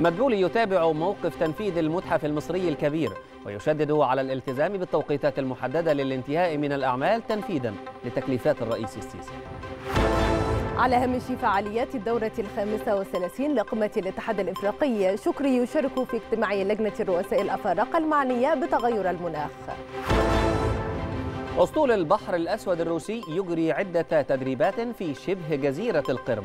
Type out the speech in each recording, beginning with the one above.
مدلول يتابع موقف تنفيذ المتحف المصري الكبير ويشدد على الالتزام بالتوقيتات المحددة للانتهاء من الأعمال تنفيذا لتكليفات الرئيس السيسي على هامش فعاليات الدورة الخامسة والثلاثين لقمة الاتحاد الإفريقي شكري يشارك في اجتماع لجنة الرؤساء الأفارقة المعنية بتغير المناخ أسطول البحر الأسود الروسي يجري عدة تدريبات في شبه جزيرة القرم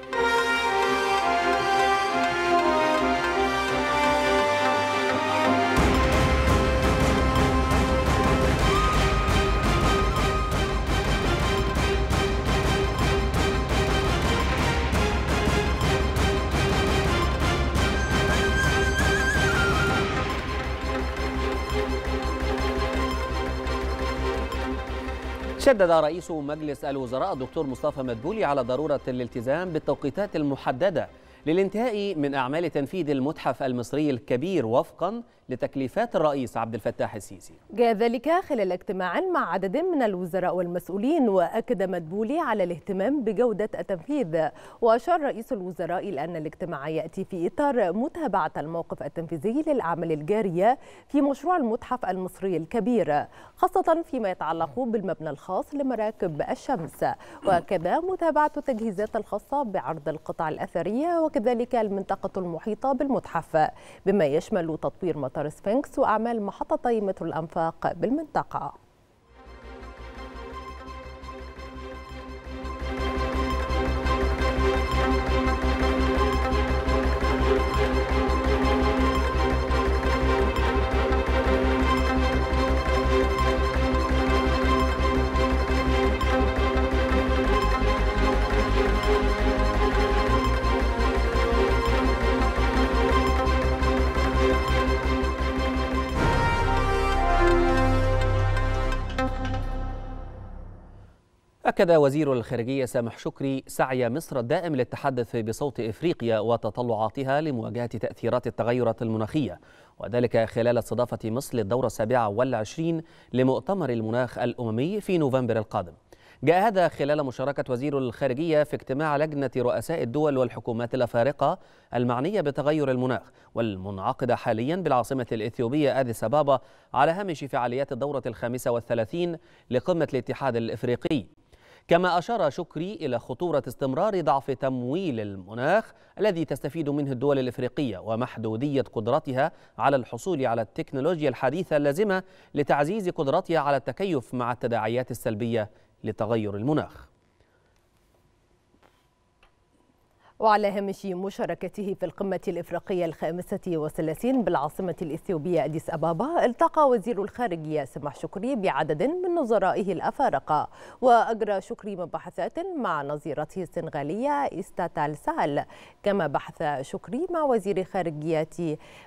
شدد رئيس مجلس الوزراء الدكتور مصطفى مدبولي على ضرورة الالتزام بالتوقيتات المحددة للانتهاء من أعمال تنفيذ المتحف المصري الكبير وفقا لتكليفات الرئيس عبد الفتاح السيسي جاء ذلك خلال اجتماع مع عدد من الوزراء والمسؤولين وأكد مدبولي على الاهتمام بجودة التنفيذ وأشار رئيس الوزراء إلى أن الاجتماع يأتي في إطار متابعة الموقف التنفيذي للأعمال الجارية في مشروع المتحف المصري الكبير خاصة فيما يتعلق بالمبنى الخاص لمراكب الشمس وكذا متابعة التجهيزات الخاصة بعرض القطع الأثرية وكذلك المنطقة المحيطة بالمتحف بما يشمل تطوير مطار سفنكس وأعمال محطتي مترو الأنفاق بالمنطقة أكد وزير الخارجية سامح شكري سعي مصر الدائم للتحدث بصوت إفريقيا وتطلعاتها لمواجهة تأثيرات التغيرات المناخية وذلك خلال استضافة مصر للدورة السابعة والعشرين لمؤتمر المناخ الأممي في نوفمبر القادم جاء هذا خلال مشاركة وزير الخارجية في اجتماع لجنة رؤساء الدول والحكومات الأفارقة المعنية بتغير المناخ والمنعقدة حاليا بالعاصمة الإثيوبية أديس أبابا على هامش فعاليات الدورة الخامسة والثلاثين لقمة الاتحاد الإفريقي كما أشار شكري إلى خطورة استمرار ضعف تمويل المناخ الذي تستفيد منه الدول الإفريقية ومحدودية قدرتها على الحصول على التكنولوجيا الحديثة اللازمة لتعزيز قدرتها على التكيف مع التداعيات السلبية لتغير المناخ وعلى هامش مشاركته في القمة الإفريقية الخامسة والثلاثين بالعاصمة الإثيوبية أديس أبابا التقى وزير الخارجية سمح شكري بعدد من نظرائه الأفارقة وأجرى شكري مباحثات مع نظيرته السنغالية إستاتال سال كما بحث شكري مع وزير خارجية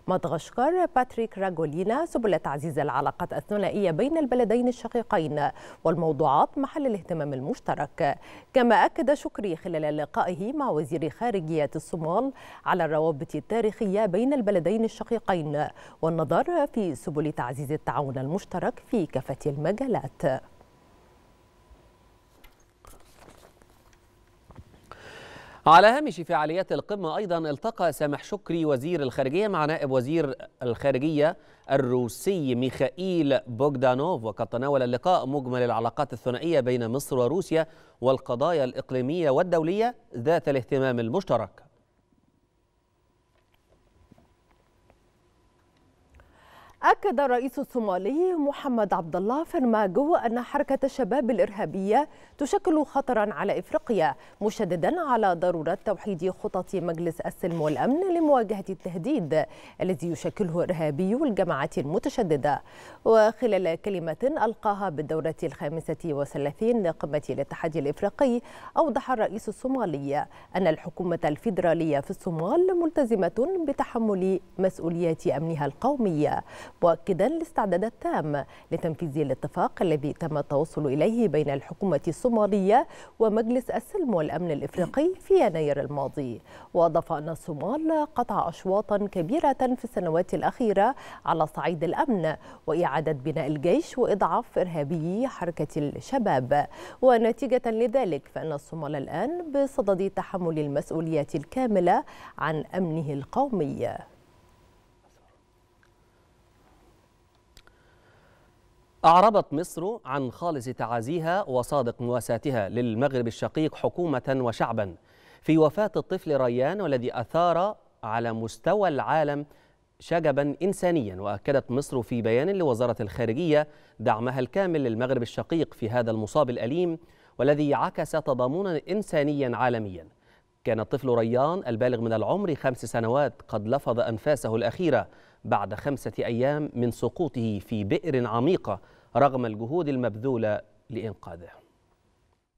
مدغشقر باتريك راجولينا سبل تعزيز العلاقات الثنائية بين البلدين الشقيقين والموضوعات محل الاهتمام المشترك كما أكد شكري خلال لقائه مع وزير خارجية خارجية الصومال على الروابط التاريخية بين البلدين الشقيقين والنظر في سبل تعزيز التعاون المشترك في كافة المجالات على هامش فعاليات القمة أيضا التقى سامح شكري وزير الخارجية مع نائب وزير الخارجية الروسي ميخائيل بوغدانوف وقد تناول اللقاء مجمل العلاقات الثنائية بين مصر وروسيا والقضايا الإقليمية والدولية ذات الاهتمام المشترك أكد الرئيس الصومالي محمد عبد الله فرماجو أن حركة الشباب الإرهابية تشكل خطرا على إفريقيا مشددا على ضرورة توحيد خطط مجلس السلم والأمن لمواجهة التهديد الذي يشكله إرهابي الجماعات المتشددة وخلال كلمة ألقاها بالدورة الخامسة والثلاثين لقمة الاتحاد الإفريقي أوضح الرئيس الصومالي أن الحكومة الفيدرالية في الصومال ملتزمة بتحمل مسؤوليات أمنها القومية مؤكدا الاستعداد التام لتنفيذ الاتفاق الذي تم التوصل إليه بين الحكومة الصومالية ومجلس السلم والأمن الإفريقي في يناير الماضي وأضاف أن الصومال قطع أشواطا كبيرة في السنوات الأخيرة على صعيد الأمن وإعادة بناء الجيش وإضعاف إرهابي حركة الشباب ونتيجة لذلك فإن الصومال الآن بصدد تحمل المسؤولية الكاملة عن أمنه القومي أعربت مصر عن خالص تعازيها وصادق مواساتها للمغرب الشقيق حكومة وشعبا في وفاة الطفل ريان والذي أثار على مستوى العالم شجبا إنسانيا وأكدت مصر في بيان لوزارة الخارجية دعمها الكامل للمغرب الشقيق في هذا المصاب الأليم والذي عكس تضامنا إنسانيا عالميا كان الطفل ريان البالغ من العمر خمس سنوات قد لفظ أنفاسه الأخيرة بعد خمسة أيام من سقوطه في بئر عميقة رغم الجهود المبذولة لإنقاذه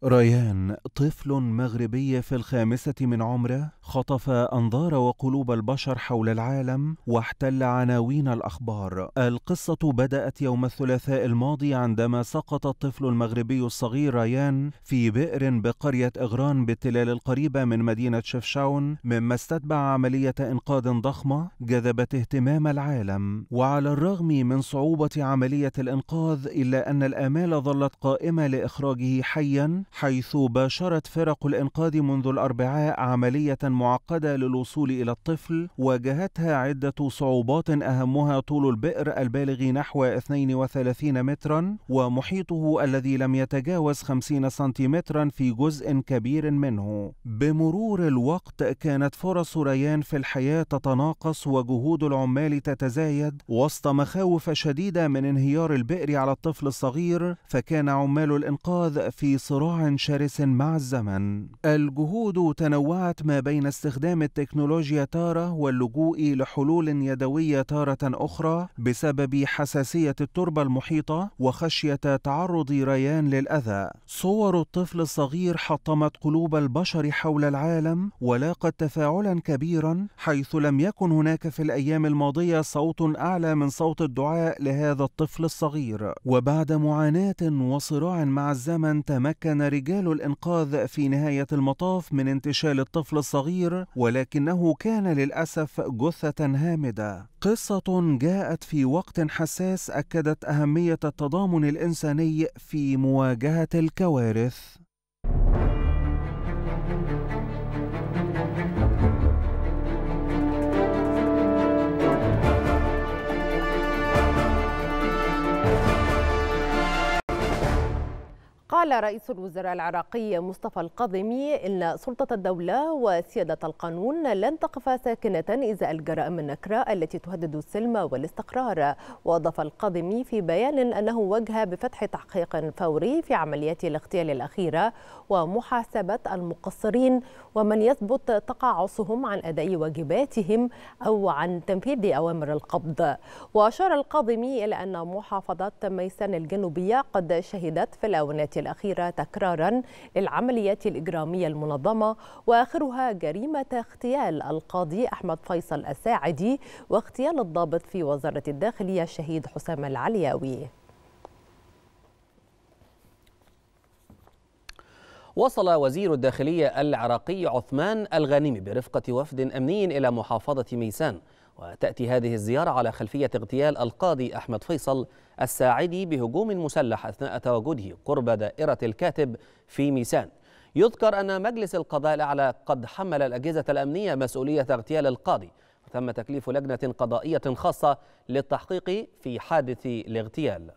ريان طفل مغربي في الخامسة من عمره خطف أنظار وقلوب البشر حول العالم واحتل عناوين الأخبار القصة بدأت يوم الثلاثاء الماضي عندما سقط الطفل المغربي الصغير ريان في بئر بقرية إغران بالتلال القريبة من مدينة شفشاون مما استتبع عملية إنقاذ ضخمة جذبت اهتمام العالم وعلى الرغم من صعوبة عملية الإنقاذ إلا أن الآمال ظلت قائمة لإخراجه حياً حيث باشرت فرق الإنقاذ منذ الأربعاء عملية معقدة للوصول إلى الطفل واجهتها عدة صعوبات أهمها طول البئر البالغ نحو 32 مترا ومحيطه الذي لم يتجاوز 50 سنتيمترا في جزء كبير منه بمرور الوقت كانت فرص ريان في الحياة تتناقص وجهود العمال تتزايد وسط مخاوف شديدة من انهيار البئر على الطفل الصغير فكان عمال الإنقاذ في صراع شرس مع الزمن الجهود تنوعت ما بين استخدام التكنولوجيا تارة واللجوء لحلول يدوية تارة أخرى بسبب حساسية التربة المحيطة وخشية تعرض ريان للأذى صور الطفل الصغير حطمت قلوب البشر حول العالم ولاقت تفاعلا كبيرا حيث لم يكن هناك في الأيام الماضية صوت أعلى من صوت الدعاء لهذا الطفل الصغير وبعد معاناة وصراع مع الزمن تمكن رجال الإنقاذ في نهاية المطاف من انتشال الطفل الصغير ولكنه كان للأسف جثة هامدة قصة جاءت في وقت حساس أكدت أهمية التضامن الإنساني في مواجهة الكوارث قال رئيس الوزراء العراقي مصطفى القاضمي إن سلطة الدولة وسيادة القانون لن تقف ساكنة إزاء الجرائم النكراء التي تهدد السلم والاستقرار وأضاف القاضمي في بيان أنه وجه بفتح تحقيق فوري في عمليات الاغتيال الأخيرة ومحاسبة المقصرين ومن يثبت تقاعسهم عن أداء واجباتهم أو عن تنفيذ أوامر القبض وأشار القاضمي إلى أن محافظة ميسان الجنوبية قد شهدت في الاونه الأخيرة الأخيرة تكرارا للعمليات الإجرامية المنظمة وآخرها جريمة اغتيال القاضي أحمد فيصل الساعدي واغتيال الضابط في وزارة الداخلية الشهيد حسام العلياوي وصل وزير الداخلية العراقي عثمان الغانمي برفقة وفد أمني إلى محافظة ميسان وتأتي هذه الزيارة على خلفية اغتيال القاضي أحمد فيصل الساعدي بهجوم مسلح أثناء تواجده قرب دائرة الكاتب في ميسان يذكر أن مجلس القضاء الأعلى قد حمل الأجهزة الأمنية مسؤولية اغتيال القاضي وتم تكليف لجنة قضائية خاصة للتحقيق في حادث الاغتيال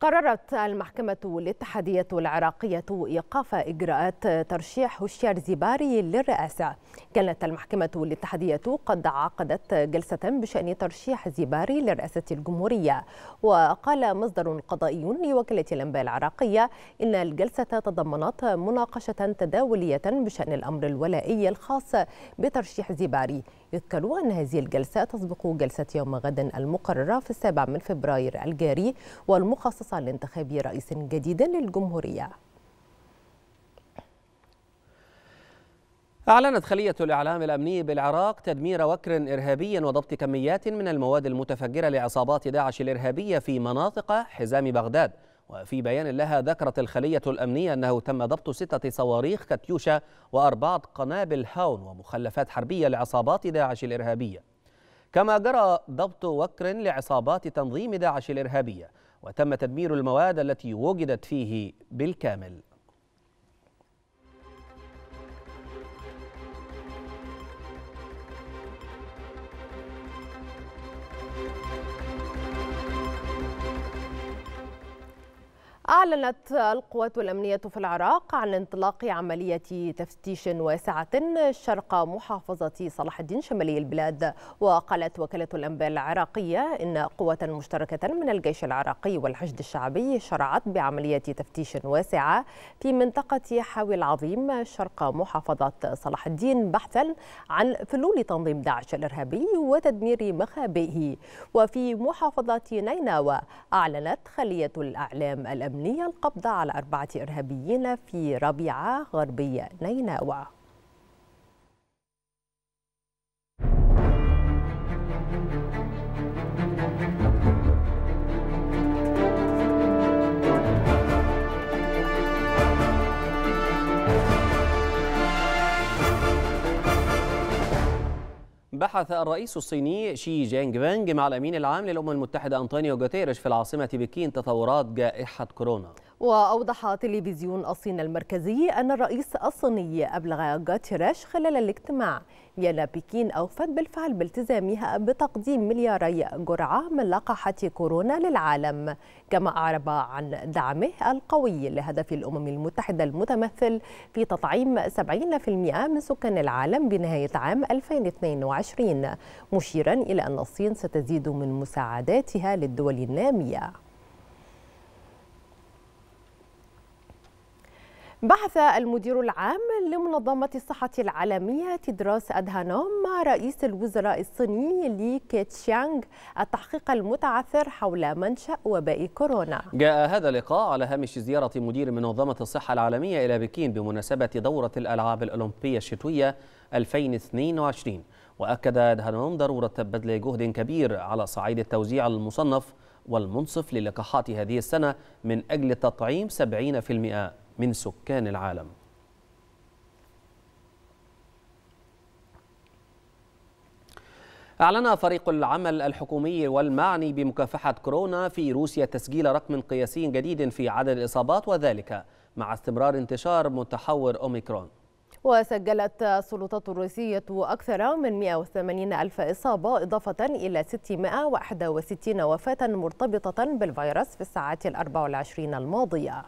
قررت المحكمة الاتحادية العراقية إيقاف إجراءات ترشيح هشيار زباري للرئاسة كانت المحكمة الاتحادية قد عقدت جلسة بشأن ترشيح زباري لرئاسة الجمهورية وقال مصدر قضائي لوكالة الأنباء العراقية إن الجلسة تضمنت مناقشة تداولية بشأن الأمر الولائي الخاص بترشيح زباري يذكروا أن هذه الجلسة تسبق جلسة يوم غد المقررة في السابع من فبراير الجاري والمخصصة لانتخاب رئيس جديد للجمهورية أعلنت خلية الإعلام الأمني بالعراق تدمير وكر إرهابي وضبط كميات من المواد المتفجرة لعصابات داعش الإرهابية في مناطق حزام بغداد وفي بيان لها ذكرت الخلية الأمنية أنه تم ضبط ستة صواريخ كاتيوشا وأربعة قنابل هاون ومخلفات حربية لعصابات داعش الإرهابية كما جرى ضبط وكر لعصابات تنظيم داعش الإرهابية وتم تدمير المواد التي وجدت فيه بالكامل أعلنت القوات الأمنية في العراق عن انطلاق عملية تفتيش واسعة شرق محافظة صلاح الدين شمالي البلاد وقالت وكالة الأنباء العراقية إن قوة مشتركة من الجيش العراقي والحشد الشعبي شرعت بعملية تفتيش واسعة في منطقة حاوي العظيم شرق محافظة صلاح الدين بحثا عن فلول تنظيم داعش الإرهابي وتدمير مخابئه وفي محافظة نينوى أعلنت خلية الأعلام الأمنية الأمنية القبض على أربعة إرهابيين في ربيعة غربية نينوى بحث الرئيس الصيني شي جينج بانج مع الأمين العام للأمم المتحدة أنطونيو غوتيريش في العاصمة بكين تطورات جائحة كورونا وأوضح تلفزيون الصين المركزي أن الرئيس الصيني أبلغ غاتيريش خلال الاجتماع بأن بكين أوفت بالفعل بالتزامها بتقديم ملياري جرعة من لقاحة كورونا للعالم كما أعرب عن دعمه القوي لهدف الأمم المتحدة المتمثل في تطعيم 70% من سكان العالم بنهاية عام 2022 مشيرا إلى أن الصين ستزيد من مساعداتها للدول النامية بحث المدير العام لمنظمة الصحة العالمية تدراس أدهانوم مع رئيس الوزراء الصيني لي كيتشيانغ التحقيق المتعثر حول منشأ وباء كورونا جاء هذا اللقاء على هامش زيارة مدير منظمة الصحة العالمية إلى بكين بمناسبة دورة الألعاب الأولمبية الشتوية 2022 وأكد أدهانوم ضرورة بذل جهد كبير على صعيد التوزيع المصنف والمنصف للقاحات هذه السنة من أجل تطعيم 70% من سكان العالم أعلن فريق العمل الحكومي والمعني بمكافحة كورونا في روسيا تسجيل رقم قياسي جديد في عدد الإصابات وذلك مع استمرار انتشار متحور أوميكرون وسجلت السلطات الروسية أكثر من 180 ألف إصابة إضافة إلى 661 وفاة مرتبطة بالفيروس في الساعات الأربع والعشرين الماضية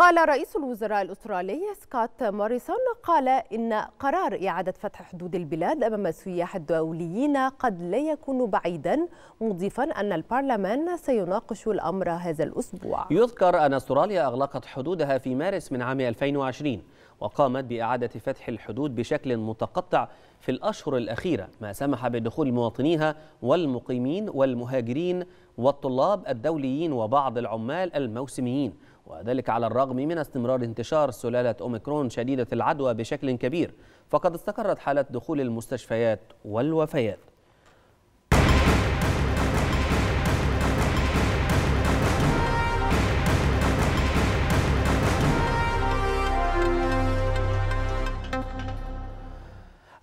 قال رئيس الوزراء الأسترالي سكوت موريسون قال إن قرار إعادة فتح حدود البلاد أمام السياح الدوليين قد لا يكون بعيدا مضيفا أن البرلمان سيناقش الأمر هذا الأسبوع يذكر أن أستراليا أغلقت حدودها في مارس من عام 2020 وقامت بإعادة فتح الحدود بشكل متقطع في الأشهر الأخيرة ما سمح بدخول مواطنيها والمقيمين والمهاجرين والطلاب الدوليين وبعض العمال الموسميين وذلك على الرغم من استمرار انتشار سلالة أوميكرون شديدة العدوى بشكل كبير فقد استقرت حالة دخول المستشفيات والوفيات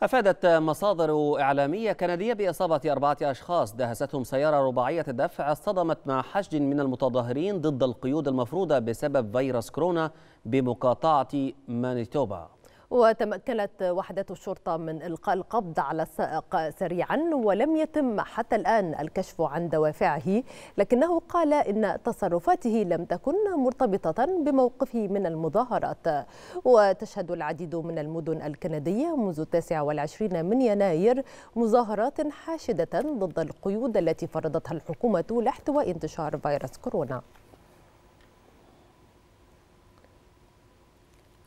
أفادت مصادر إعلامية كندية بإصابة أربعة أشخاص دهستهم سيارة رباعية الدفع اصطدمت مع حشد من المتظاهرين ضد القيود المفروضة بسبب فيروس كورونا بمقاطعة مانيتوبا وتمكنت وحدات الشرطة من إلقاء القبض على السائق سريعا ولم يتم حتى الآن الكشف عن دوافعه لكنه قال إن تصرفاته لم تكن مرتبطة بموقفه من المظاهرات وتشهد العديد من المدن الكندية منذ 29 من يناير مظاهرات حاشدة ضد القيود التي فرضتها الحكومة لاحتواء انتشار فيروس كورونا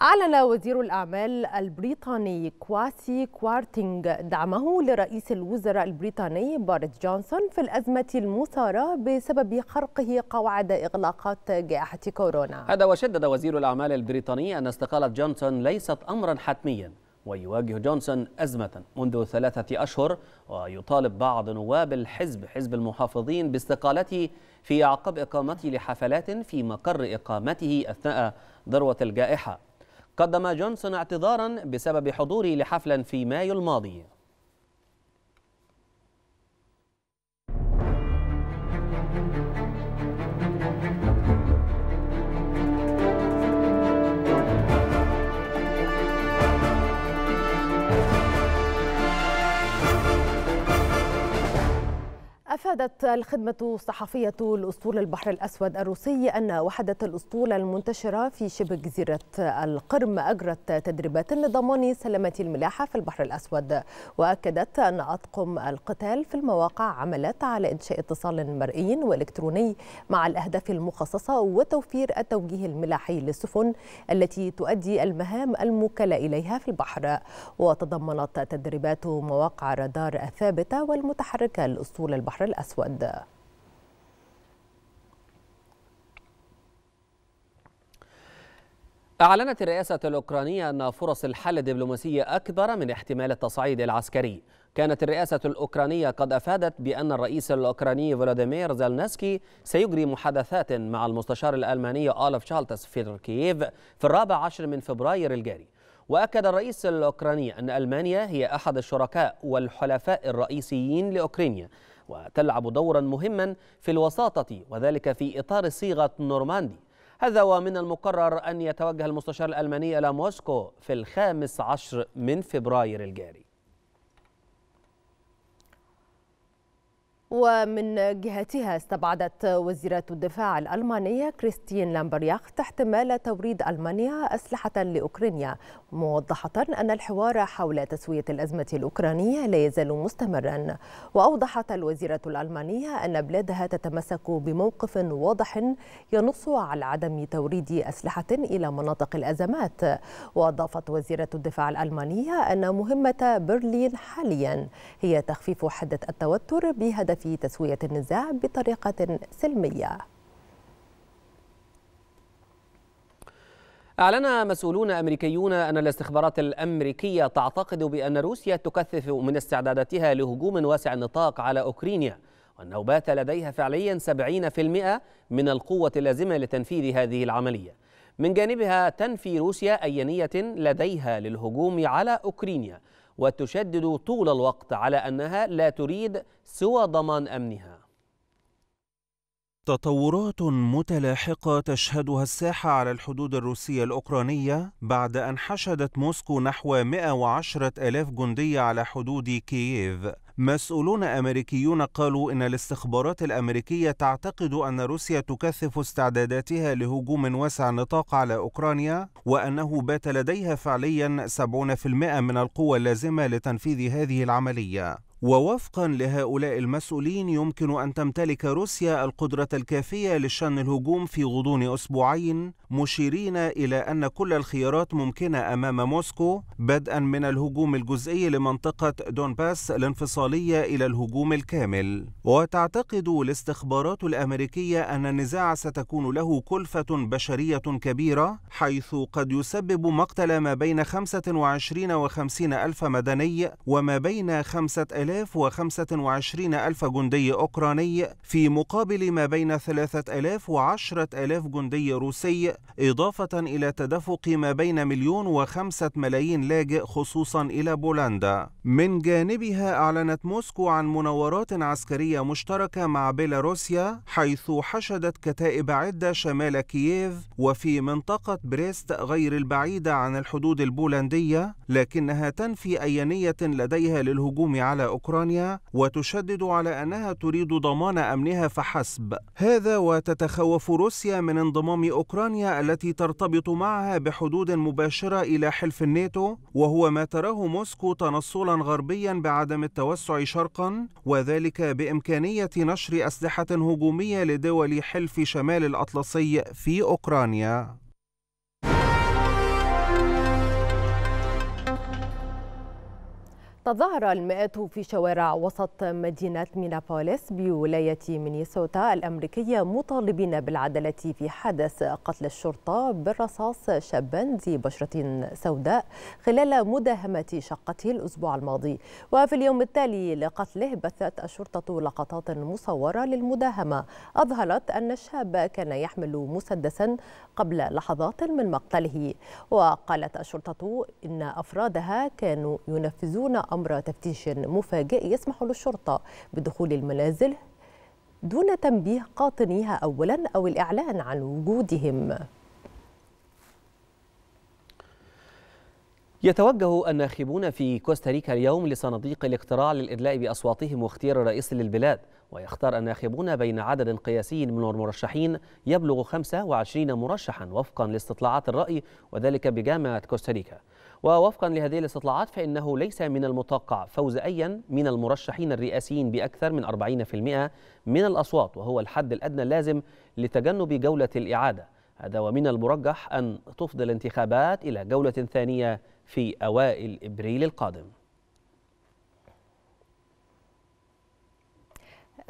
أعلن وزير الأعمال البريطاني كواسي كوارتينغ دعمه لرئيس الوزراء البريطاني بارت جونسون في الأزمة المثارة بسبب خرقه قواعد إغلاقات جائحة كورونا هذا وشدد وزير الأعمال البريطاني أن استقالة جونسون ليست أمرا حتميا ويواجه جونسون أزمة منذ ثلاثة أشهر ويطالب بعض نواب الحزب حزب المحافظين باستقالته في أعقاب إقامته لحفلات في مقر إقامته أثناء ذروة الجائحة قدم جونسون اعتذارا بسبب حضوره لحفلا في مايو الماضي أفادت الخدمة الصحفية الأسطول البحر الأسود الروسي أن وحدة الأسطول المنتشرة في شبه جزيرة القرم أجرت تدريبات لضمان سلامة الملاحة في البحر الأسود وأكدت أن أطقم القتال في المواقع عملت على إنشاء اتصال مرئي وإلكتروني مع الأهداف المخصصة وتوفير التوجيه الملاحي للسفن التي تؤدي المهام الموكلة إليها في البحر وتضمنت تدريبات مواقع رادار الثابتة والمتحركة لأسطول البحر البحر الأسود أعلنت الرئاسة الأوكرانية أن فرص الحل الدبلوماسي أكبر من احتمال التصعيد العسكري كانت الرئاسة الأوكرانية قد أفادت بأن الرئيس الأوكراني فولاديمير زيلنسكي سيجري محادثات مع المستشار الألماني أولف شالتس في كييف في الرابع عشر من فبراير الجاري وأكد الرئيس الأوكراني أن ألمانيا هي أحد الشركاء والحلفاء الرئيسيين لأوكرانيا وتلعب دورا مهما في الوساطة وذلك في إطار صيغة نورماندي هذا ومن المقرر أن يتوجه المستشار الألماني إلى موسكو في الخامس عشر من فبراير الجاري ومن جهتها استبعدت وزيرة الدفاع الألمانية كريستين لامبرياخت احتمال توريد ألمانيا أسلحة لأوكرانيا موضحة أن الحوار حول تسوية الأزمة الأوكرانية لا يزال مستمرا وأوضحت الوزيرة الألمانية أن بلادها تتمسك بموقف واضح ينص على عدم توريد أسلحة إلى مناطق الأزمات وأضافت وزيرة الدفاع الألمانية أن مهمة برلين حاليا هي تخفيف حدة التوتر بهدف في تسوية النزاع بطريقة سلمية أعلن مسؤولون أمريكيون أن الاستخبارات الأمريكية تعتقد بأن روسيا تكثف من استعداداتها لهجوم واسع النطاق على أوكرانيا وأنه بات لديها فعليا 70% من القوة اللازمة لتنفيذ هذه العملية من جانبها تنفي روسيا أي نية لديها للهجوم على أوكرانيا وتشدد طول الوقت على أنها لا تريد سوى ضمان أمنها تطورات متلاحقة تشهدها الساحة على الحدود الروسية الأوكرانية بعد أن حشدت موسكو نحو 110 ألاف جندي على حدود كييف مسؤولون أمريكيون قالوا إن الاستخبارات الأمريكية تعتقد أن روسيا تكثف استعداداتها لهجوم واسع النطاق على أوكرانيا وأنه بات لديها فعليا 70% من القوى اللازمة لتنفيذ هذه العملية ووفقا لهؤلاء المسؤولين يمكن أن تمتلك روسيا القدرة الكافية لشن الهجوم في غضون أسبوعين مشيرين إلى أن كل الخيارات ممكنة أمام موسكو بدءا من الهجوم الجزئي لمنطقة دونباس الانفصالية إلى الهجوم الكامل وتعتقد الاستخبارات الأمريكية أن النزاع ستكون له كلفة بشرية كبيرة حيث قد يسبب مقتل ما بين 25 و 50 ألف مدني وما بين 5000 3025 ألف جندي أوكراني في مقابل ما بين 3000 و 10000 جندي روسي إضافة إلى تدفق ما بين مليون وخمسة ملايين لاجئ خصوصا إلى بولندا من جانبها أعلنت موسكو عن مناورات عسكرية مشتركة مع بيلاروسيا حيث حشدت كتائب عدة شمال كييف وفي منطقة بريست غير البعيدة عن الحدود البولندية لكنها تنفي أي نية لديها للهجوم على أوكرانيا أوكرانيا وتشدد على أنها تريد ضمان أمنها فحسب هذا وتتخوف روسيا من انضمام أوكرانيا التي ترتبط معها بحدود مباشرة إلى حلف الناتو وهو ما تراه موسكو تنصلا غربيا بعدم التوسع شرقا وذلك بإمكانية نشر أسلحة هجومية لدول حلف شمال الأطلسي في أوكرانيا تظاهر المئات في شوارع وسط مدينة مينابوليس بولاية مينيسوتا الأمريكية مطالبين بالعدالة في حدث قتل الشرطة بالرصاص شابا ذي بشرة سوداء خلال مداهمة شقته الأسبوع الماضي وفي اليوم التالي لقتله بثت الشرطة لقطات مصورة للمداهمة أظهرت أن الشاب كان يحمل مسدسا قبل لحظات من مقتله وقالت الشرطة إن أفرادها كانوا ينفذون أمر تفتيش مفاجئ يسمح للشرطة بدخول المنازل دون تنبيه قاطنيها أولا أو الإعلان عن وجودهم يتوجه الناخبون في كوستاريكا اليوم لصناديق الاقتراع للإدلاء بأصواتهم واختيار الرئيس للبلاد ويختار الناخبون بين عدد قياسي من المرشحين يبلغ 25 مرشحا وفقا لاستطلاعات الرأي وذلك بجامعة كوستاريكا ووفقا لهذه الاستطلاعات فإنه ليس من المتوقع فوز أيا من المرشحين الرئاسيين بأكثر من 40% من الأصوات وهو الحد الأدنى اللازم لتجنب جولة الإعادة هذا ومن المرجح أن تفضي الانتخابات إلى جولة ثانية في أوائل إبريل القادم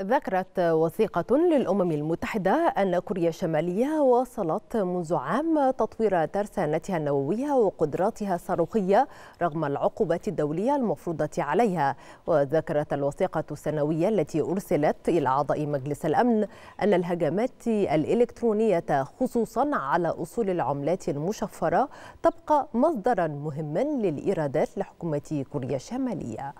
ذكرت وثيقة للأمم المتحدة أن كوريا الشمالية واصلت منذ عام تطوير ترسانتها النووية وقدراتها الصاروخية رغم العقوبات الدولية المفروضة عليها وذكرت الوثيقة السنوية التي أرسلت إلى أعضاء مجلس الأمن أن الهجمات الإلكترونية خصوصا على أصول العملات المشفرة تبقى مصدرا مهما للإيرادات لحكومة كوريا الشمالية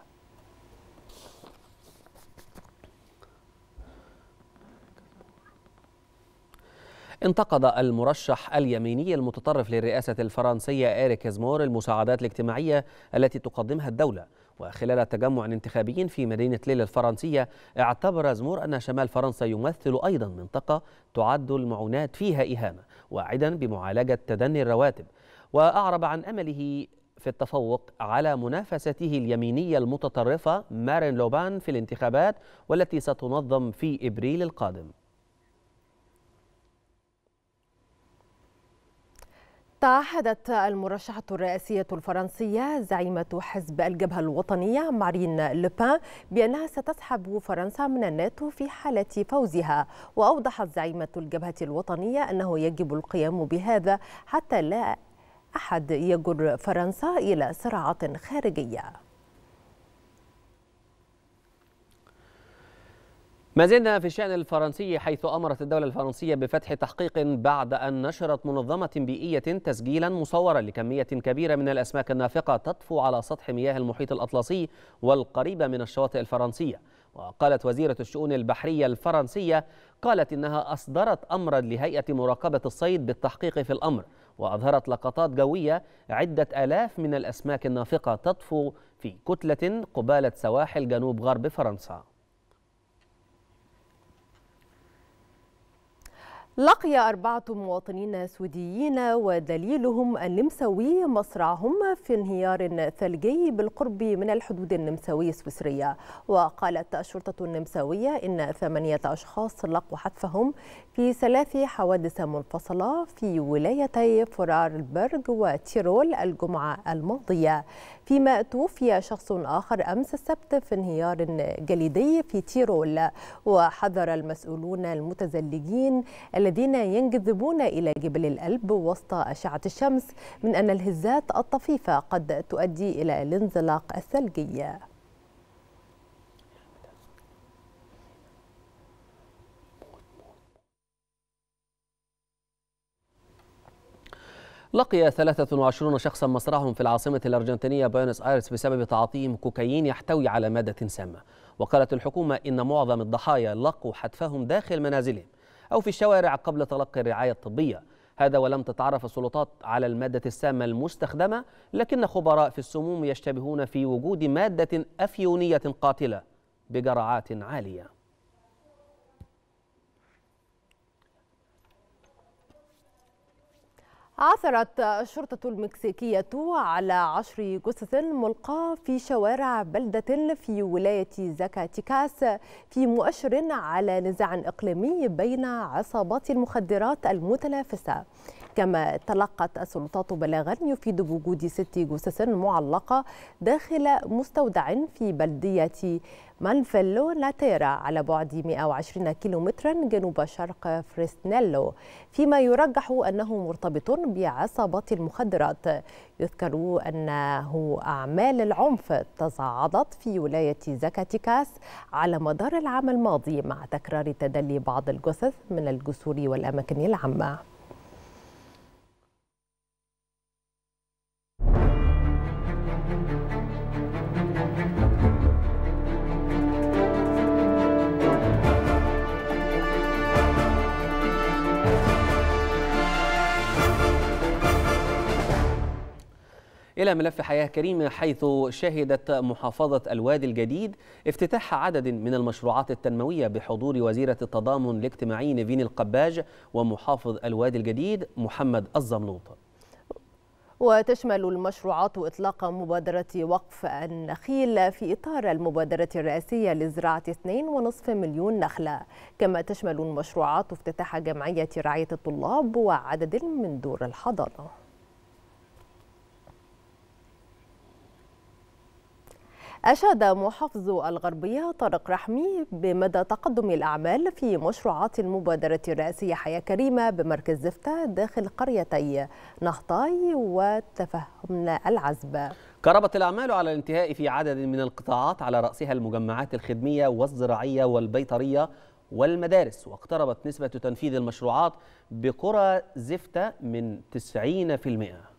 انتقد المرشح اليميني المتطرف للرئاسة الفرنسية إيريك زمور المساعدات الاجتماعية التي تقدمها الدولة وخلال تجمع انتخابي في مدينة ليل الفرنسية اعتبر زمور أن شمال فرنسا يمثل أيضا منطقة تعد المعونات فيها إهانة واعدا بمعالجة تدني الرواتب وأعرب عن أمله في التفوق على منافسته اليمينية المتطرفة مارين لوبان في الانتخابات والتي ستنظم في إبريل القادم تعهدت المرشحة الرئاسية الفرنسية زعيمة حزب الجبهة الوطنية مارين لوبان بأنها ستسحب فرنسا من الناتو في حالة فوزها وأوضحت زعيمة الجبهة الوطنية أنه يجب القيام بهذا حتى لا أحد يجر فرنسا إلى صراعات خارجية ما زلنا في الشأن الفرنسي حيث أمرت الدولة الفرنسية بفتح تحقيق بعد أن نشرت منظمة بيئية تسجيلا مصورا لكمية كبيرة من الأسماك النافقة تطفو على سطح مياه المحيط الأطلسي والقريبة من الشواطئ الفرنسية وقالت وزيرة الشؤون البحرية الفرنسية قالت إنها أصدرت أمرا لهيئة مراقبة الصيد بالتحقيق في الأمر وأظهرت لقطات جوية عدة آلاف من الأسماك النافقة تطفو في كتلة قبالة سواحل جنوب غرب فرنسا لقي أربعة مواطنين سوديين ودليلهم النمساوي مصرعهم في انهيار ثلجي بالقرب من الحدود النمساوية السويسرية وقالت الشرطة النمساوية إن ثمانية أشخاص لقوا حتفهم في ثلاث حوادث منفصلة في ولايتي البرج وتيرول الجمعة الماضية فيما توفي شخص آخر أمس السبت في انهيار جليدي في تيرول وحذر المسؤولون المتزلجين الذين ينجذبون إلى جبل الألب وسط أشعة الشمس من أن الهزات الطفيفة قد تؤدي إلى الانزلاق الثلجي لقي 23 شخصا مصرعهم في العاصمة الأرجنتينية بيونس آيرس بسبب تعاطيهم كوكايين يحتوي على مادة سامة وقالت الحكومة إن معظم الضحايا لقوا حتفهم داخل منازلهم أو في الشوارع قبل تلقي الرعاية الطبية هذا ولم تتعرف السلطات على المادة السامة المستخدمة لكن خبراء في السموم يشتبهون في وجود مادة أفيونية قاتلة بجرعات عالية عثرت الشرطة المكسيكية على عشر جثث ملقاة في شوارع بلدة في ولاية زاكاتيكاس في مؤشر على نزاع إقليمي بين عصابات المخدرات المتنافسة كما تلقت السلطات بلاغا يفيد بوجود ست جثث معلقة داخل مستودع في بلدية مانفيلو لاتيرا على بعد 120 كيلومترا جنوب شرق فريسنيلو فيما يرجح أنه مرتبط بعصابات المخدرات يذكر أنه أعمال العنف تصاعدت في ولاية زاكاتيكاس على مدار العام الماضي مع تكرار تدلي بعض الجثث من الجسور والأماكن العامة إلى ملف حياة كريمة حيث شهدت محافظة الوادي الجديد افتتاح عدد من المشروعات التنموية بحضور وزيرة التضامن الاجتماعي نيفين القباج ومحافظ الوادي الجديد محمد الزملوط وتشمل المشروعات إطلاق مبادرة وقف النخيل في إطار المبادرة الرئاسية لزراعة 2.5 مليون نخلة كما تشمل المشروعات افتتاح جمعية رعاية الطلاب وعدد من دور الحضانة أشاد محافظ الغربية طارق رحمي بمدى تقدم الأعمال في مشروعات المبادرة الرئاسية حياة كريمة بمركز زفتة داخل قريتي نهطاي وتفهمنا العزب كربت الأعمال على الانتهاء في عدد من القطاعات على رأسها المجمعات الخدمية والزراعية والبيطرية والمدارس واقتربت نسبة تنفيذ المشروعات بقرى زفتة من 90%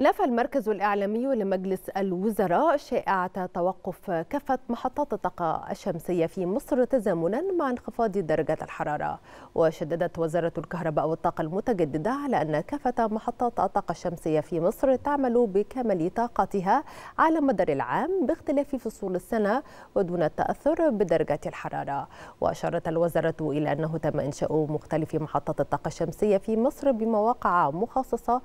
نفى المركز الإعلامي لمجلس الوزراء شائعة توقف كافة محطات الطاقة الشمسية في مصر تزامنا مع انخفاض درجة الحرارة وشددت وزارة الكهرباء والطاقة المتجددة على أن كافة محطات الطاقة الشمسية في مصر تعمل بكامل طاقتها على مدار العام باختلاف فصول السنة ودون التأثر بدرجة الحرارة وأشارت الوزارة إلى أنه تم إنشاء مختلف محطات الطاقة الشمسية في مصر بمواقع مخصصة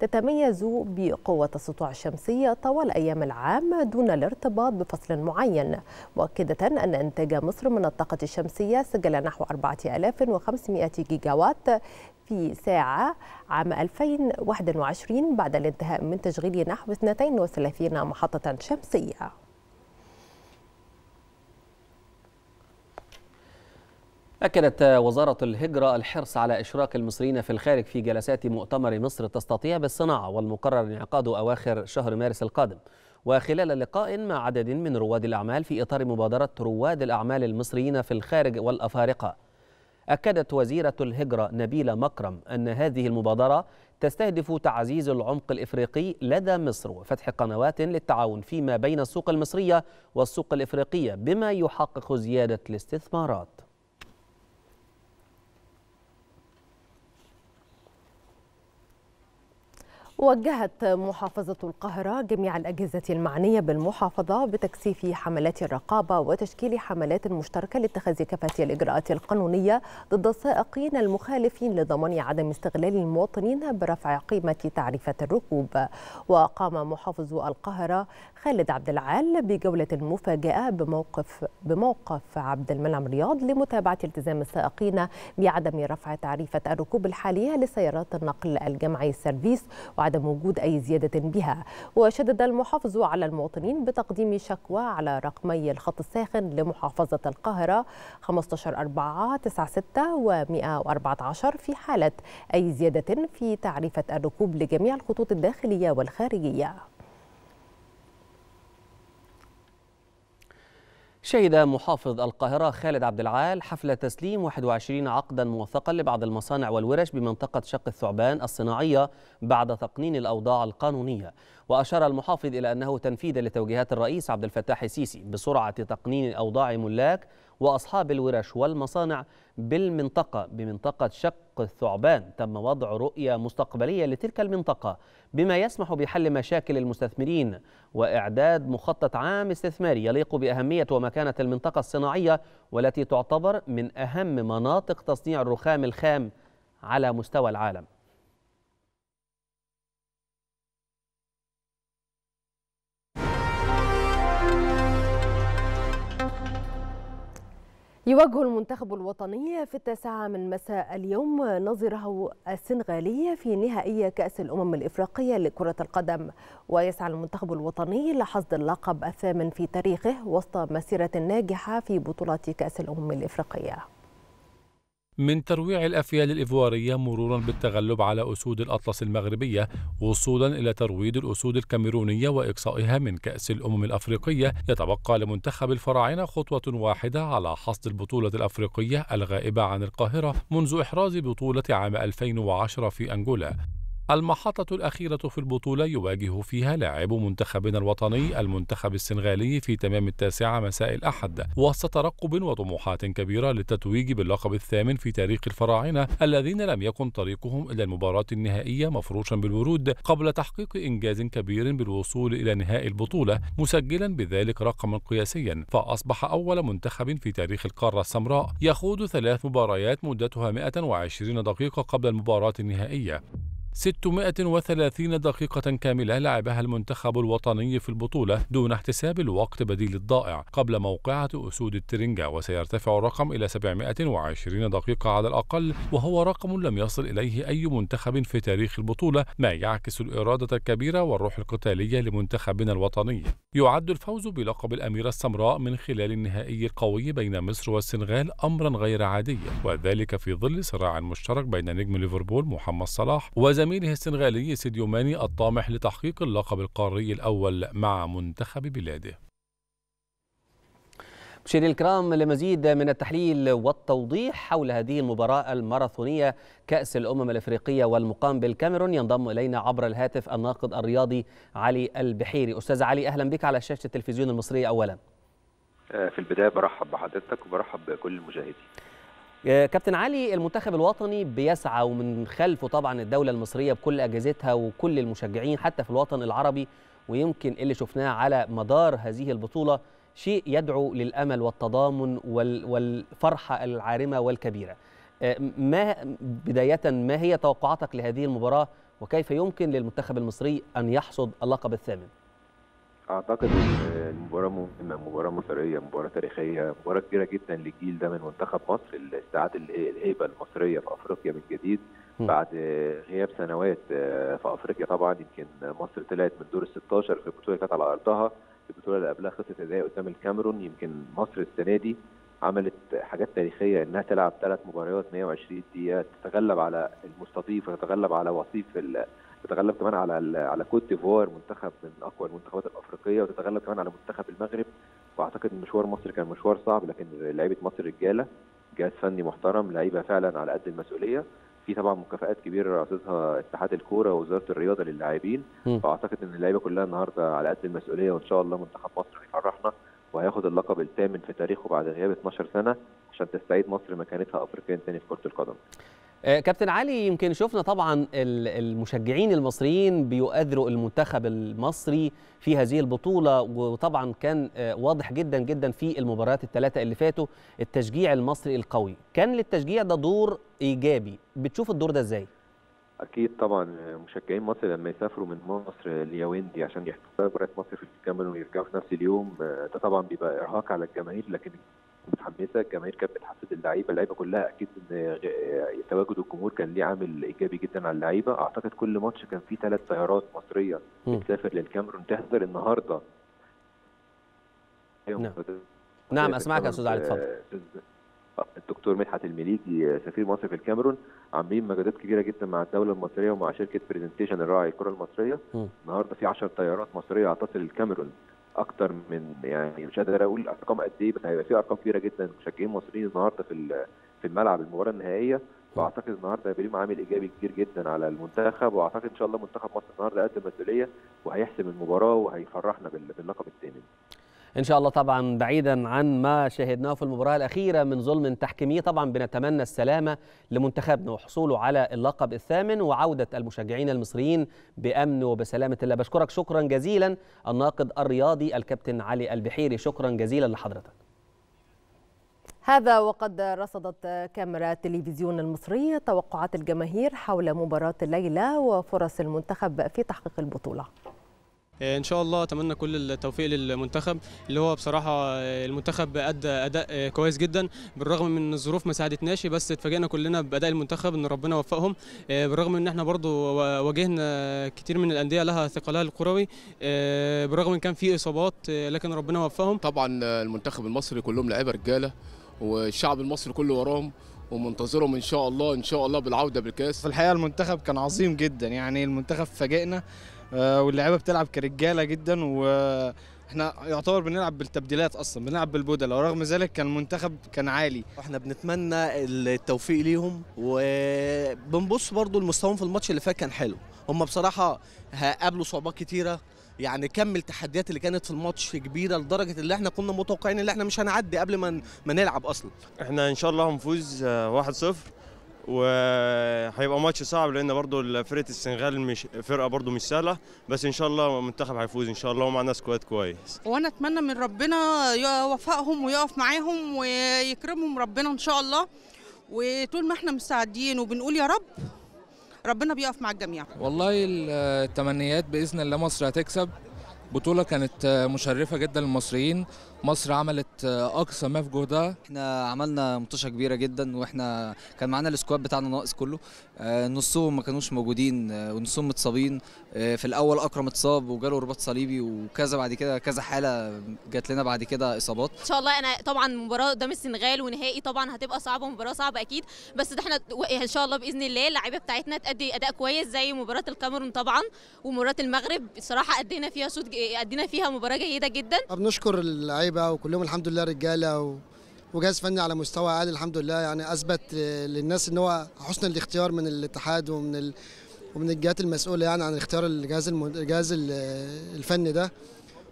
تتميز بقوة السطوع الشمسية طوال أيام العام دون الارتباط بفصل معين مؤكدة أن إنتاج مصر من الطاقة الشمسية سجل نحو 4500 جيجاوات في ساعة عام 2021 بعد الانتهاء من تشغيل نحو 32 محطة شمسية أكدت وزارة الهجرة الحرص على إشراك المصريين في الخارج في جلسات مؤتمر مصر تستطيع بالصناعة والمقرر انعقاده أواخر شهر مارس القادم وخلال لقاء مع عدد من رواد الأعمال في إطار مبادرة رواد الأعمال المصريين في الخارج والأفارقة أكدت وزيرة الهجرة نبيلة مكرم أن هذه المبادرة تستهدف تعزيز العمق الإفريقي لدى مصر وفتح قنوات للتعاون فيما بين السوق المصرية والسوق الإفريقية بما يحقق زيادة الاستثمارات وجهت محافظة القاهرة جميع الأجهزة المعنية بالمحافظة بتكثيف حملات الرقابة وتشكيل حملات مشتركة لاتخاذ كافة الإجراءات القانونية ضد السائقين المخالفين لضمان عدم استغلال المواطنين برفع قيمة تعريفة الركوب وقام محافظ القاهرة خالد عبد العال بجولة مفاجئة بموقف بموقف عبد المنعم رياض لمتابعة التزام السائقين بعدم رفع تعريفة الركوب الحالية لسيارات النقل الجمعي السيرفيس وعدم وجود أي زيادة بها وشدد المحافظ على المواطنين بتقديم شكوى على رقمي الخط الساخن لمحافظة القاهرة 15 4 6 و 114 في حالة أي زيادة في تعريفة الركوب لجميع الخطوط الداخلية والخارجية شهد محافظ القاهرة خالد عبد العال حفل تسليم 21 عقدا موثقا لبعض المصانع والورش بمنطقة شق الثعبان الصناعية بعد تقنين الأوضاع القانونية وأشار المحافظ إلى أنه تنفيذا لتوجيهات الرئيس عبد الفتاح السيسي بسرعة تقنين أوضاع ملاك وأصحاب الورش والمصانع بالمنطقة بمنطقة شق الثعبان تم وضع رؤية مستقبلية لتلك المنطقة بما يسمح بحل مشاكل المستثمرين وإعداد مخطط عام استثماري يليق بأهمية ومكانة المنطقة الصناعية والتي تعتبر من أهم مناطق تصنيع الرخام الخام على مستوى العالم يواجه المنتخب الوطني في التاسعة من مساء اليوم نظره السنغالي في نهائي كأس الأمم الإفريقية لكرة القدم ويسعى المنتخب الوطني لحصد اللقب الثامن في تاريخه وسط مسيرة ناجحة في بطولة كأس الأمم الإفريقية من ترويع الأفيال الإيفوارية مرورا بالتغلب على أسود الأطلس المغربية وصولا إلى ترويد الأسود الكاميرونية وإقصائها من كأس الأمم الأفريقية يتبقى لمنتخب الفراعنة خطوة واحدة على حصد البطولة الأفريقية الغائبة عن القاهرة منذ إحراز بطولة عام 2010 في أنجولا المحطة الأخيرة في البطولة يواجه فيها لاعب منتخبنا الوطني المنتخب السنغالي في تمام التاسعة مساء الأحد وسط ترقب وطموحات كبيرة للتتويج باللقب الثامن في تاريخ الفراعنة الذين لم يكن طريقهم إلى المباراة النهائية مفروشا بالورود قبل تحقيق إنجاز كبير بالوصول إلى نهائي البطولة مسجلا بذلك رقما قياسيا فأصبح أول منتخب في تاريخ القارة السمراء يخوض ثلاث مباريات مدتها 120 دقيقة قبل المباراة النهائية 630 دقيقة كاملة لعبها المنتخب الوطني في البطولة دون احتساب الوقت بديل الضائع قبل موقعة أسود الترنجة وسيرتفع الرقم إلى 720 دقيقة على الأقل وهو رقم لم يصل إليه أي منتخب في تاريخ البطولة ما يعكس الإرادة الكبيرة والروح القتالية لمنتخبنا الوطني يعد الفوز بلقب الأميرة السمراء من خلال النهائي القوي بين مصر والسنغال أمرا غير عادي وذلك في ظل صراع مشترك بين نجم ليفربول محمد صلاح وزي زميله السنغالي سيديو ماني الطامح لتحقيق اللقب القاري الأول مع منتخب بلاده مشاهدينا الكرام لمزيد من التحليل والتوضيح حول هذه المباراة الماراثونية كأس الأمم الأفريقية والمقام بالكاميرون ينضم إلينا عبر الهاتف الناقد الرياضي علي البحيري أستاذ علي أهلا بك على شاشة التلفزيون المصرية أولا آه، في البداية برحب بحضرتك وبرحب بكل المشاهدين آه، كابتن علي المنتخب الوطني بيسعى ومن خلفه طبعا الدولة المصرية بكل أجهزتها وكل المشجعين حتى في الوطن العربي ويمكن اللي شفناه على مدار هذه البطولة شيء يدعو للأمل والتضامن والفرحة العارمة والكبيرة آه، ما بداية ما هي توقعاتك لهذه المباراة وكيف يمكن للمنتخب المصري أن يحصد اللقب الثامن؟ اعتقد المباراه مهمه مباراه مصريه مباراه تاريخيه مباراه كبيره جدا للجيل ده من منتخب مصر اللي استعاد الهيبه المصريه في افريقيا من جديد بعد غياب سنوات آه، في افريقيا طبعا يمكن مصر طلعت من دور ال 16 في البطوله كانت على ارضها البطوله اللي قبلها خسرت ازاي قدام الكاميرون يمكن مصر السنه دي عملت حاجات تاريخيه انها تلعب ثلاث مباريات 120 دقيقه تتغلب على المستضيف وتتغلب على وصيف تتغلب كمان على على كوت ديفوار منتخب من اقوى المنتخبات الافريقيه وتتغلب كمان على منتخب المغرب واعتقد ان مشوار مصر كان مشوار صعب لكن لعيبه مصر رجاله جهاز فني محترم لعيبه فعلا على قد المسؤوليه في طبعا مكافآت كبيره رصدها اتحاد الكوره ووزاره الرياضه للاعبين فاعتقد ان اللعيبه كلها النهارده على قد المسؤوليه وان شاء الله منتخب مصر هيفرحنا وهياخد اللقب الثامن في تاريخه بعد غياب 12 سنه عشان تستعيد مصر مكانتها افريقيا ثاني في كره القدم. آه، كابتن علي يمكن شفنا طبعا المشجعين المصريين بيؤازروا المنتخب المصري في هذه البطوله وطبعا كان آه، واضح جدا جدا في المباريات الثلاثه اللي فاتوا التشجيع المصري القوي كان للتشجيع ده دور ايجابي بتشوف الدور ده ازاي اكيد طبعا آه، مشجعين مصر لما يسافروا من مصر ليوندي عشان يحتفلوا مباريات مصر في الكاميرون ويرجعوا في نفس اليوم ده طبعا بيبقى ارهاق على الجماهير لكن متحمسه الجماهير كانت بتحفز اللعيبه اللعيبه كلها اكيد ان تواجد الجمهور كان ليه عامل ايجابي جدا على اللعيبه اعتقد كل ماتش كان فيه ثلاث طيارات مصريه بتسافر للكاميرون تحضر النهارده نعم أيوة. نعم اسمعك يا استاذ علي اتفضل الدكتور مدحت المليكي سفير مصر في الكاميرون عاملين مجادات كبيره جدا مع الدوله المصريه ومع شركه برزنتيشن الراعي الكره المصريه النهارده في 10 طيارات مصريه هتصل الكاميرون اكتر من يعني مش قادر اقول ارقام قد ايه بس هيبقى في ارقام كبيره جدا مشجعين مصريين النهارده في في الملعب المباراه النهائيه فاعتقد النهارده هيبقى ليهم عامل ايجابي كبير جدا على المنتخب واعتقد ان شاء الله منتخب مصر النهارده قدم مسؤوليه وهيحسم المباراه وهيفرحنا باللقب الثاني ان شاء الله طبعا بعيدا عن ما شاهدناه في المباراه الاخيره من ظلم تحكيمي طبعا بنتمنى السلامه لمنتخبنا وحصوله على اللقب الثامن وعوده المشجعين المصريين بامن وبسلامه الله بشكرك شكرا جزيلا الناقد الرياضي الكابتن علي البحيري شكرا جزيلا لحضرتك هذا وقد رصدت كاميرا التلفزيون المصري توقعات الجماهير حول مباراة الليلة وفرص المنتخب في تحقيق البطولة آه، ان شاء الله اتمنى كل التوفيق للمنتخب اللي هو بصراحه آه، المنتخب ادى اداء آه، كويس جدا بالرغم من الظروف ما ساعدتناش بس اتفاجئنا كلنا باداء المنتخب ان ربنا وفقهم بالرغم ان احنا برضو واجهنا كتير من الانديه لها ثقلها الكروي بالرغم ان كان في اصابات لكن ربنا وفقهم طبعا المنتخب المصري كلهم لعيبه رجاله والشعب المصري كله وراهم ومنتظرهم ان شاء الله ان شاء الله بالعوده بالكاس في الحقيقه المنتخب كان عظيم جدا يعني المنتخب فاجئنا آه، واللعيبه بتلعب كرجاله جدا واحنا يعتبر بنلعب بالتبديلات اصلا بنلعب بالبودلة ورغم ذلك كان المنتخب كان عالي احنا بنتمنى التوفيق ليهم وبنبص برضو لمستواهم في الماتش اللي فات كان حلو هم بصراحه هقابلوا صعوبات كتيره يعني كم التحديات اللي كانت في الماتش كبيره لدرجه اللي احنا كنا متوقعين ان احنا مش هنعدي قبل ما ما نلعب اصلا احنا ان شاء الله هنفوز 1-0 آه، وهيبقى ماتش صعب لان برضو فرقه السنغال مش فرقه برضو مش سهله بس ان شاء الله المنتخب هيفوز ان شاء الله ومعنا سكواد كويس وانا اتمنى من ربنا يوفقهم ويقف معاهم ويكرمهم ربنا ان شاء الله وطول ما احنا مستعدين وبنقول يا رب ربنا بيقف مع الجميع والله التمنيات باذن الله مصر هتكسب بطوله كانت مشرفه جدا للمصريين مصر عملت اقصى ما في جهدها احنا عملنا مطشه كبيره جدا واحنا كان معانا السكواد بتاعنا ناقص كله آه، نصهم ما كانوش موجودين آه، ونصهم متصابين آه، في الاول اكرم اتصاب وجاله رباط صليبي وكذا بعد كده كذا حاله جات لنا بعد كده اصابات ان شاء الله انا طبعا مباراه قدام السنغال ونهائي طبعا هتبقى صعبه مباراه صعبه اكيد بس ده احنا يعني ان شاء الله باذن الله اللعيبه بتاعتنا تأدي اداء كويس زي مباراه الكاميرون طبعا ومباراه المغرب الصراحه ادينا فيها صوت ادينا فيها مباراه جيده جدا بنشكر اللعيبه لعيبه وكلهم الحمد لله رجاله و... وجهاز فني على مستوى عالي الحمد لله يعني اثبت للناس ان هو حسن الاختيار من الاتحاد ومن ال... ومن الجهات المسؤوله يعني عن اختيار الجهاز الم... الجهاز الفني ده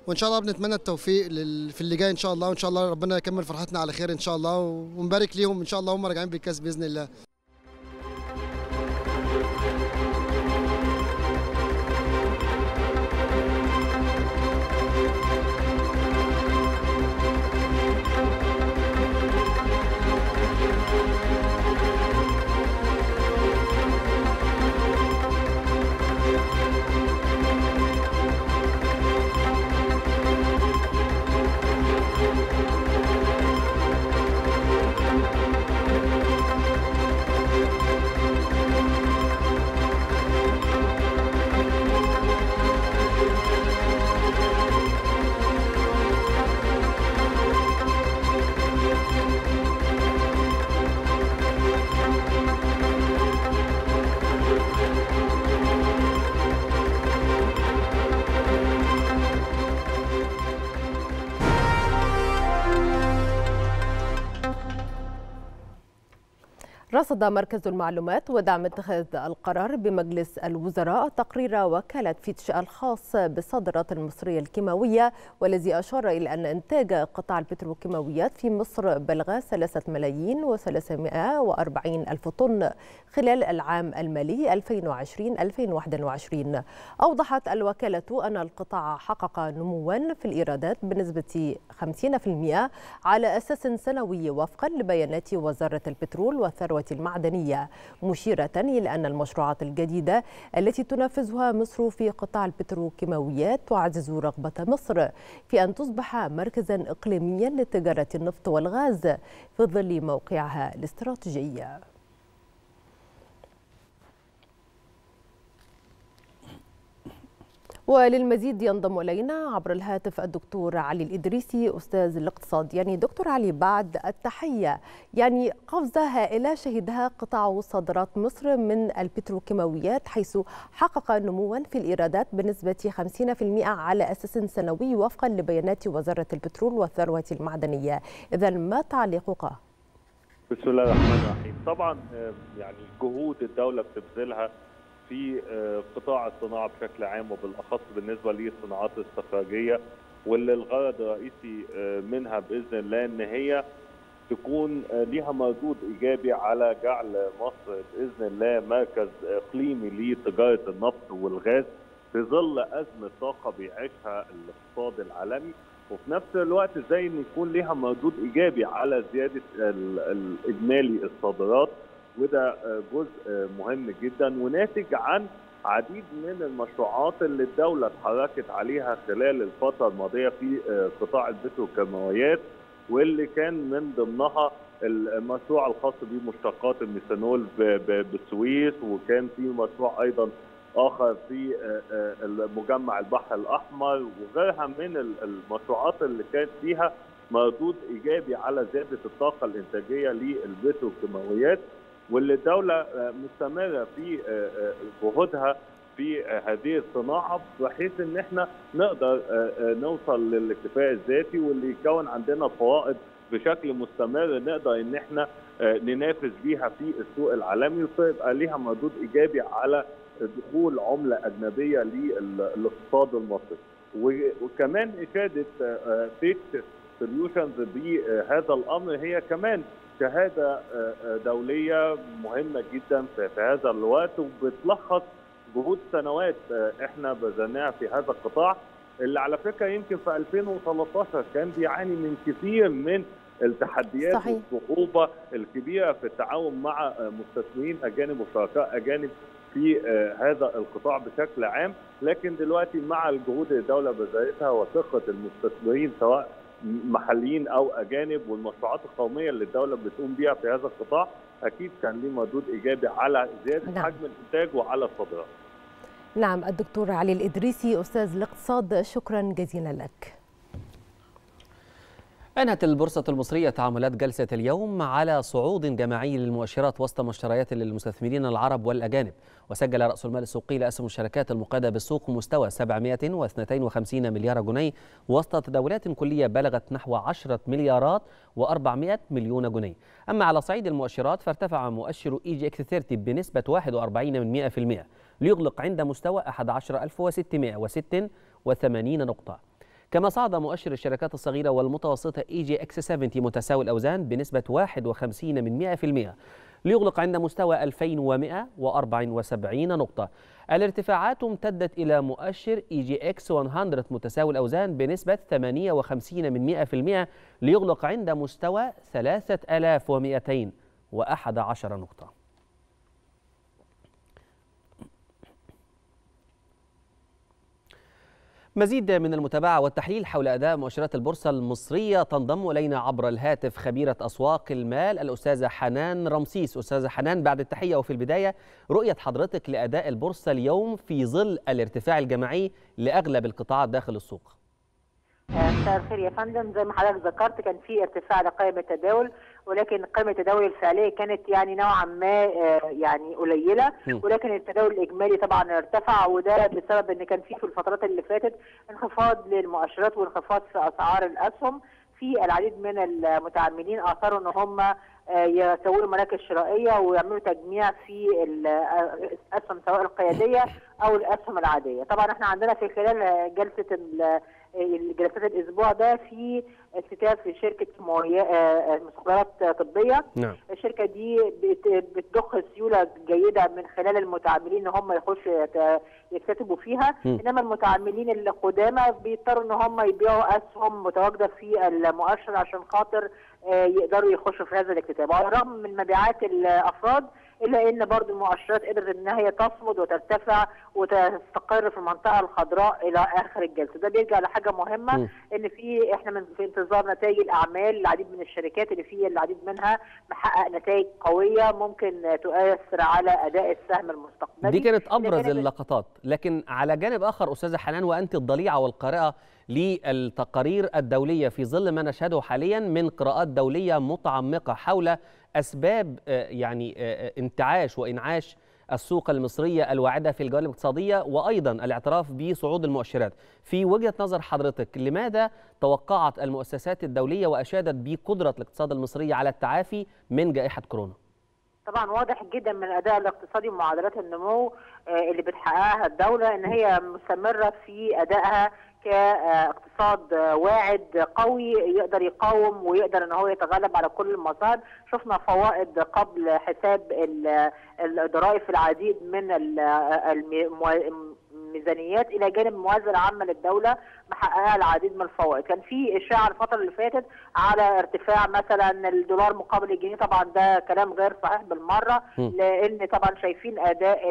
وان شاء الله بنتمنى التوفيق لل... في اللي جاي ان شاء الله وان شاء الله ربنا يكمل فرحتنا على خير ان شاء الله ونبارك ليهم ان شاء الله هم راجعين بالكاس باذن الله Thank you. رصد مركز المعلومات ودعم اتخاذ القرار بمجلس الوزراء تقرير وكالة فيتش الخاص بالصادرات المصرية الكيماوية والذي أشار إلى أن إنتاج قطاع البتروكيماويات في مصر بلغ 3 ملايين و340 ألف طن خلال العام المالي 2020-2021 أوضحت الوكالة أن القطاع حقق نموا في الإيرادات بنسبة 50% على أساس سنوي وفقا لبيانات وزارة البترول والثروة المعدنية مشيرة إلى أن المشروعات الجديدة التي تنفذها مصر في قطاع البتروكيماويات تعزز رغبة مصر في أن تصبح مركزا إقليميا لتجارة النفط والغاز في ظل موقعها الاستراتيجي وللمزيد ينضم الينا عبر الهاتف الدكتور علي الادريسي استاذ الاقتصاد يعني دكتور علي بعد التحيه يعني قفزه هائله شهدها قطاع صادرات مصر من البتروكيماويات حيث حقق نموا في الايرادات بنسبه 50% على اساس سنوي وفقا لبيانات وزاره البترول والثروه المعدنيه اذا ما تعليقك بسم الله الرحمن الرحيم طبعا آه، يعني جهود الدوله بتبذلها في آه، قطاع الصناعه بشكل عام وبالاخص بالنسبه للصناعات الاستخراجيه واللي الغرض الرئيسي آه، منها باذن الله ان هي تكون آه، ليها مردود ايجابي على جعل مصر باذن الله مركز اقليمي لتجاره النفط والغاز في ظل ازمه طاقه بيعيشها الاقتصاد العالمي وفي نفس الوقت ازاي ان يكون ليها مردود ايجابي على زياده الاجمالي الصادرات وده آه، جزء آه، مهم جدا وناتج عن عديد من المشروعات اللي الدولة اتحركت عليها خلال الفترة الماضية في آه، قطاع البتروكيماويات واللي كان من ضمنها المشروع الخاص بمشتقات الميثانول بالسويس وكان في مشروع ايضا اخر في مجمع البحر الاحمر وغيرها من المشروعات اللي كانت فيها مردود ايجابي على زياده الطاقه الانتاجيه للبتروكيماويات واللي الدوله مستمره في آه، آه، جهودها في آه، هذه الصناعه بحيث ان احنا نقدر نوصل للاكتفاء الذاتي واللي يكون عندنا فوائد بشكل مستمر نقدر ان احنا ننافس بيها في السوق العالمي ويبقى ليها مردود ايجابي على دخول عمله اجنبيه للاقتصاد المصري وكمان اشادة فكره سوليوشنز بهذا آه، الامر هي كمان شهاده آه، آه، دوليه مهمه جدا في هذا الوقت وبتلخص جهود سنوات احنا بذلناها في هذا القطاع اللي على فكره يمكن في 2013 كان بيعاني من كثير من التحديات صحيح. والصعوبه الكبيره في التعاون مع مستثمرين اجانب وشركاء اجانب في هذا القطاع بشكل عام لكن دلوقتي مع الجهود اللي الدوله بذلتها وثقه المستثمرين سواء محليين او اجانب والمشروعات القوميه اللي الدوله بتقوم بيها في هذا القطاع اكيد كان ليه مردود ايجابي على زياده نعم. حجم الانتاج وعلى الصادرات. نعم الدكتور علي الادريسي استاذ الاقتصاد شكرا جزيلا لك. أنهت البورصة المصرية تعاملات جلسة اليوم على صعود جماعي للمؤشرات وسط مشتريات للمستثمرين العرب والأجانب وسجل رأس المال السوقي لأسهم الشركات المقادة بالسوق مستوى 752 مليار جنيه وسط تداولات كلية بلغت نحو 10 مليارات و400 مليون جنيه أما على صعيد المؤشرات فارتفع مؤشر إي جي إكس 30 بنسبة 41% ليغلق عند مستوى 11686 نقطة كما صعد مؤشر الشركات الصغيرة والمتوسطة اي جي اكس 70 متساوي الأوزان بنسبة 51 من 100% ليغلق عند مستوى 2174 نقطة الارتفاعات امتدت إلى مؤشر اي جي اكس 100 متساوي الأوزان بنسبة 58 من 100% ليغلق عند مستوى 3211 نقطة مزيد من المتابعة والتحليل حول أداء مؤشرات البورصة المصرية تنضم إلينا عبر الهاتف خبيرة أسواق المال الأستاذة حنان رمسيس أستاذة حنان بعد التحية وفي البداية رؤية حضرتك لأداء البورصة اليوم في ظل الارتفاع الجماعي لأغلب القطاعات داخل السوق مساء الخير يا فندم زي ما حضرتك ذكرت كان في ارتفاع لقائمة التداول ولكن قيمه التداول الفعليه كانت يعني نوعا ما آه، يعني قليله ولكن التداول الاجمالي طبعا ارتفع وده بسبب ان كان في في الفترات اللي فاتت انخفاض للمؤشرات وانخفاض في اسعار الاسهم في العديد من المتعاملين اثروا ان هم آه، يسووا مراكز شرائيه ويعملوا تجميع في آه، الاسهم سواء القياديه او الاسهم العاديه طبعا احنا عندنا في خلال جلسه جلسات الاسبوع ده في اكتتاب في شركه مستحضرات آه، آه، طبيه نعم. الشركه دي بتضخ سيوله جيده من خلال المتعاملين ان هم يخشوا يكتتبوا فيها م. انما المتعاملين القدامى بيضطروا ان هم يبيعوا اسهم متواجده في المؤشر عشان خاطر آه، يقدروا يخشوا في هذا الاكتتاب على الرغم من مبيعات الافراد الا ان برضو المؤشرات قدرت ان هي تصمد وترتفع وتستقر في المنطقه الخضراء الى اخر الجلسه ده بيرجع لحاجه مهمه م. ان في احنا من في انتظار نتائج الاعمال العديد من الشركات اللي في العديد منها محقق نتائج قويه ممكن تؤثر على اداء السهم المستقبلي دي كانت ابرز اللقطات لكن على جانب اخر استاذه حنان وانت الضليعه والقارئه للتقارير الدوليه في ظل ما نشهده حاليا من قراءات دوليه متعمقه حول اسباب آه، يعني آه، آه، انتعاش وانعاش السوق المصرية الواعدة في الجوانب الاقتصادية وأيضا الاعتراف بصعود المؤشرات في وجهة نظر حضرتك لماذا توقعت المؤسسات الدولية وأشادت بقدرة الاقتصاد المصري على التعافي من جائحة كورونا طبعا واضح جدا من الاداء الاقتصادي ومعادلات النمو اللي بتحققها الدوله ان هي مستمره في ادائها كاقتصاد آه، آه، واعد قوي يقدر يقاوم ويقدر ان هو يتغلب على كل المصائب شفنا فوائد قبل حساب آه، الضرائب في العديد من الميزانيات الى جانب الموازنه العامه للدوله محققه العديد من الفوائد، كان في اشاعه الفتره اللي فاتت على ارتفاع مثلا الدولار مقابل الجنيه، طبعا ده كلام غير صحيح بالمره لان طبعا شايفين اداء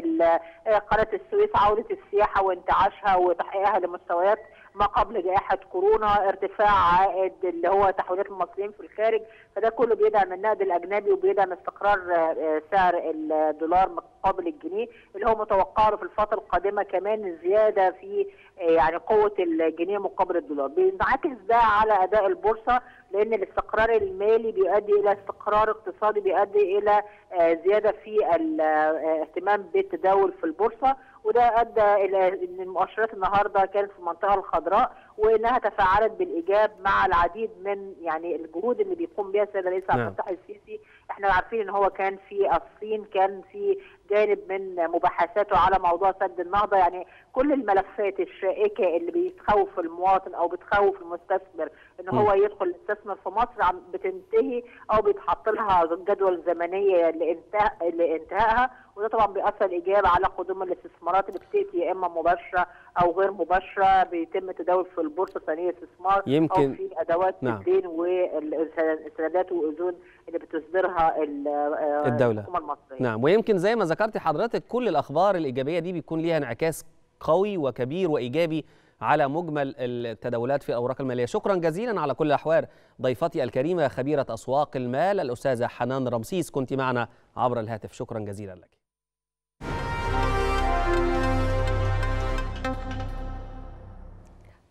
قناه السويس عوده السياحه وانتعاشها وتحقيقها لمستويات ما قبل جائحه كورونا ارتفاع عائد اللي هو تحويلات المصريين في الخارج فده كله بيدعم النقد الاجنبي وبيدعم استقرار آه، سعر الدولار مقابل الجنيه اللي هو متوقع له في الفتره القادمه كمان زياده في آه، يعني قوه الجنيه مقابل الدولار بينعكس ده على اداء البورصه لان الاستقرار المالي بيؤدي الى استقرار اقتصادي بيؤدي الى آه، زياده في الاهتمام بالتداول في البورصه وده ادى الى ان المؤشرات النهارده كانت في المنطقه الخضراء وانها تفاعلت بالايجاب مع العديد من يعني الجهود اللي بيقوم بها السيد الرئيس عبد نعم. الفتاح السيسي احنا عارفين ان هو كان في الصين كان في جانب من مباحثاته على موضوع سد النهضه يعني كل الملفات الشائكه اللي بتخوف المواطن او بتخوف المستثمر ان هو يدخل يستثمر في مصر عم بتنتهي او بيتحط لها جدول زمنيه لانتهاء لانتهائها وده طبعا بيأثر إيجابا على قدوم الاستثمارات اللي بتاتي يا اما مباشره او غير مباشره بيتم تداول في البورصه الثانية استثمار يمكن او في ادوات نعم. الدين والسندات والاذون اللي بتصدرها آه، الدوله الحكومه المصريه نعم ويمكن زي ما ذكرتي حضرتك كل الاخبار الايجابيه دي بيكون ليها انعكاس قوي وكبير وايجابي على مجمل التداولات في الاوراق الماليه شكرا جزيلا على كل الاحوال ضيفتي الكريمه خبيره اسواق المال الاستاذه حنان رمسيس كنت معنا عبر الهاتف شكرا جزيلا لك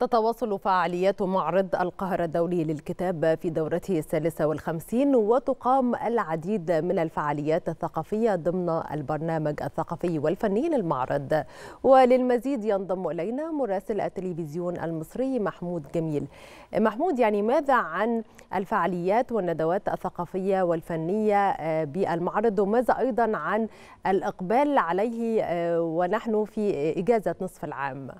تتواصل فعاليات معرض القاهرة الدولي للكتاب في دورته الثالثة والخمسين وتقام العديد من الفعاليات الثقافية ضمن البرنامج الثقافي والفني للمعرض وللمزيد ينضم إلينا مراسل التلفزيون المصري محمود جميل محمود يعني ماذا عن الفعاليات والندوات الثقافية والفنية آه، بالمعرض وماذا أيضا عن الإقبال عليه آه، ونحن في إجازة نصف العام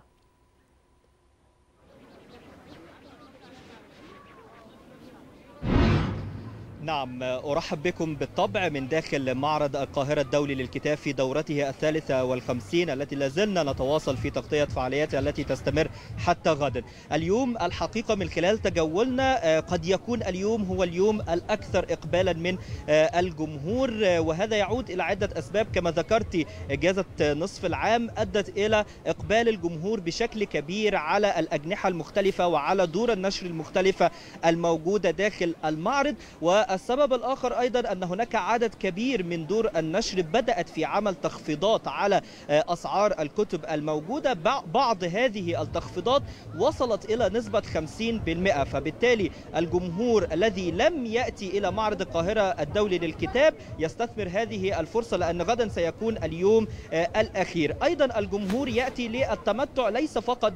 نعم أرحب بكم بالطبع من داخل معرض القاهرة الدولي للكتاب في دورته الثالثة والخمسين التي لازلنا نتواصل في تغطية فعالياتها التي تستمر حتى غدا اليوم الحقيقة من خلال تجولنا آه، قد يكون اليوم هو اليوم الأكثر إقبالا من آه، الجمهور آه، وهذا يعود إلى عدة أسباب كما ذكرت إجازة نصف العام أدت إلى إقبال الجمهور بشكل كبير على الأجنحة المختلفة وعلى دور النشر المختلفة الموجودة داخل المعرض و السبب الآخر أيضا أن هناك عدد كبير من دور النشر بدأت في عمل تخفيضات على آه، أسعار الكتب الموجودة بعض هذه التخفيضات وصلت إلى نسبة 50% فبالتالي الجمهور الذي لم يأتي إلى معرض القاهرة الدولي للكتاب يستثمر هذه الفرصة لأن غدا سيكون اليوم آه، الأخير أيضا الجمهور يأتي للتمتع ليس فقط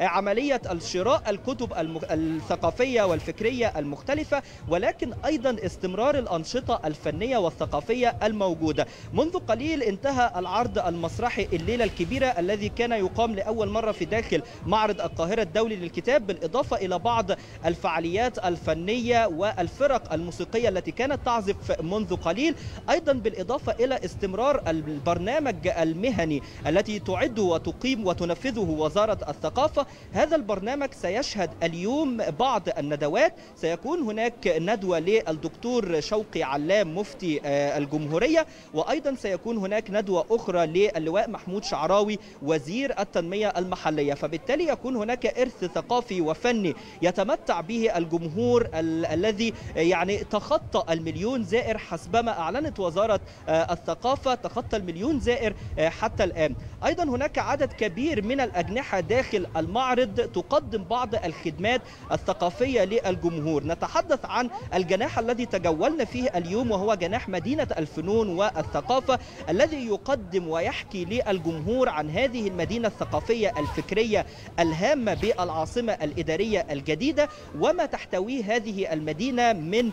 بعملية الشراء الكتب الثقافية والفكرية المختلفة ولكن أيضا استمرار الانشطه الفنيه والثقافيه الموجوده منذ قليل انتهى العرض المسرحي الليله الكبيره الذي كان يقام لاول مره في داخل معرض القاهره الدولي للكتاب بالاضافه الى بعض الفعاليات الفنيه والفرق الموسيقيه التي كانت تعزف منذ قليل ايضا بالاضافه الى استمرار البرنامج المهني التي تعد وتقيم وتنفذه وزاره الثقافه هذا البرنامج سيشهد اليوم بعض الندوات سيكون هناك ندوه للدكتور الدكتور شوقي علام مفتي آه، الجمهورية وأيضا سيكون هناك ندوة أخرى للواء محمود شعراوي وزير التنمية المحلية فبالتالي يكون هناك إرث ثقافي وفني يتمتع به الجمهور ال الذي آه، يعني تخطى المليون زائر حسبما أعلنت وزارة آه، الثقافة تخطى المليون زائر حتى الآن أيضا هناك عدد كبير من الأجنحة داخل المعرض تقدم بعض الخدمات الثقافية للجمهور نتحدث عن الجناح الذي الذي تجولنا فيه اليوم وهو جناح مدينة الفنون والثقافة الذي يقدم ويحكي للجمهور عن هذه المدينة الثقافية الفكرية الهامة بالعاصمة الإدارية الجديدة وما تحتويه هذه المدينة من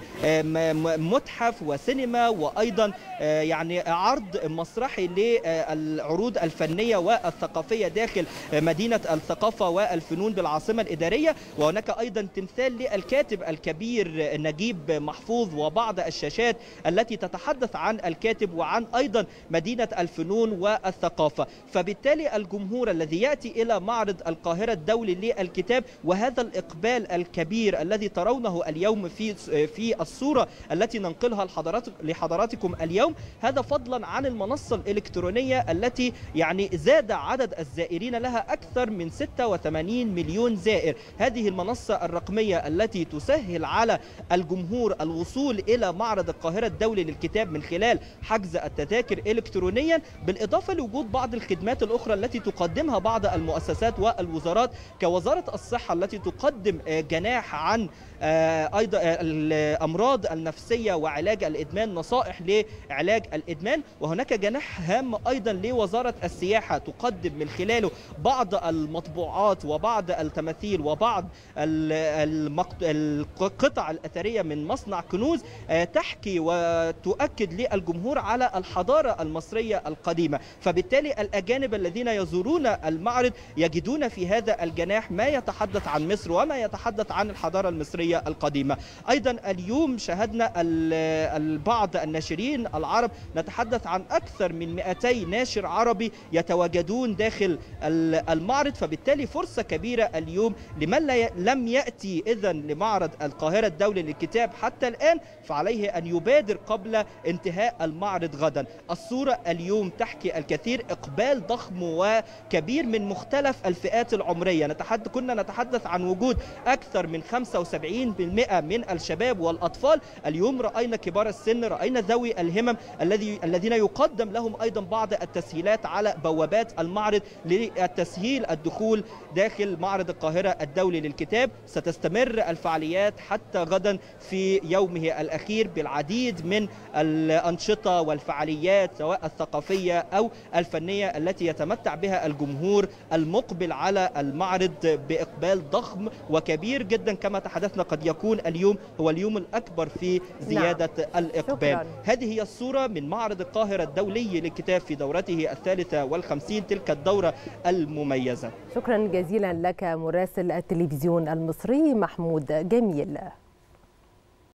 متحف وسينما وأيضا آه، يعني عرض مسرحي للعروض الفنية والثقافية داخل مدينة الثقافة والفنون بالعاصمة الإدارية وهناك أيضا تمثال للكاتب الكبير نجيب محفوظ المحفوظ وبعض الشاشات التي تتحدث عن الكاتب وعن أيضا مدينة الفنون والثقافة فبالتالي الجمهور الذي يأتي إلى معرض القاهرة الدولي للكتاب وهذا الإقبال الكبير الذي ترونه اليوم في في الصورة التي ننقلها لحضراتكم لحضراتكم اليوم هذا فضلا عن المنصة الإلكترونية التي يعني زاد عدد الزائرين لها أكثر من 86 مليون زائر هذه المنصة الرقمية التي تسهل على الجمهور الوصول الوصول إلى معرض القاهرة الدولي للكتاب من خلال حجز التذاكر إلكترونيا بالإضافة لوجود بعض الخدمات الأخرى التي تقدمها بعض المؤسسات والوزارات كوزارة الصحة التي تقدم جناح عن آه، ايضا آه، الامراض النفسيه وعلاج الادمان نصائح لعلاج الادمان وهناك جناح هام ايضا لوزاره السياحه تقدم من خلاله بعض المطبوعات وبعض التماثيل وبعض القطع الاثريه من مصنع كنوز آه، تحكي وتؤكد للجمهور على الحضاره المصريه القديمه فبالتالي الاجانب الذين يزورون المعرض يجدون في هذا الجناح ما يتحدث عن مصر وما يتحدث عن الحضاره المصريه الصحفية القديمة أيضا اليوم شاهدنا البعض الناشرين العرب نتحدث عن أكثر من 200 ناشر عربي يتواجدون داخل المعرض فبالتالي فرصة كبيرة اليوم لمن لم يأتي إذا لمعرض القاهرة الدولي للكتاب حتى الآن فعليه أن يبادر قبل انتهاء المعرض غدا الصورة اليوم تحكي الكثير إقبال ضخم وكبير من مختلف الفئات العمرية نتحدث كنا نتحدث عن وجود أكثر من 75 من الشباب والأطفال اليوم رأينا كبار السن رأينا ذوي الهمم الذي الذين يقدم لهم أيضا بعض التسهيلات على بوابات المعرض لتسهيل الدخول داخل معرض القاهرة الدولي للكتاب ستستمر الفعاليات حتى غدا في يومه الأخير بالعديد من الأنشطة والفعاليات سواء الثقافية أو الفنية التي يتمتع بها الجمهور المقبل على المعرض بإقبال ضخم وكبير جدا كما تحدثنا قد يكون اليوم هو اليوم الأكبر في نعم. زيادة نعم. الإقبال شكرا. هذه هي الصورة من معرض القاهرة الدولي للكتاب في دورته الثالثة والخمسين تلك الدورة المميزة شكرا جزيلا لك مراسل التلفزيون المصري محمود جميل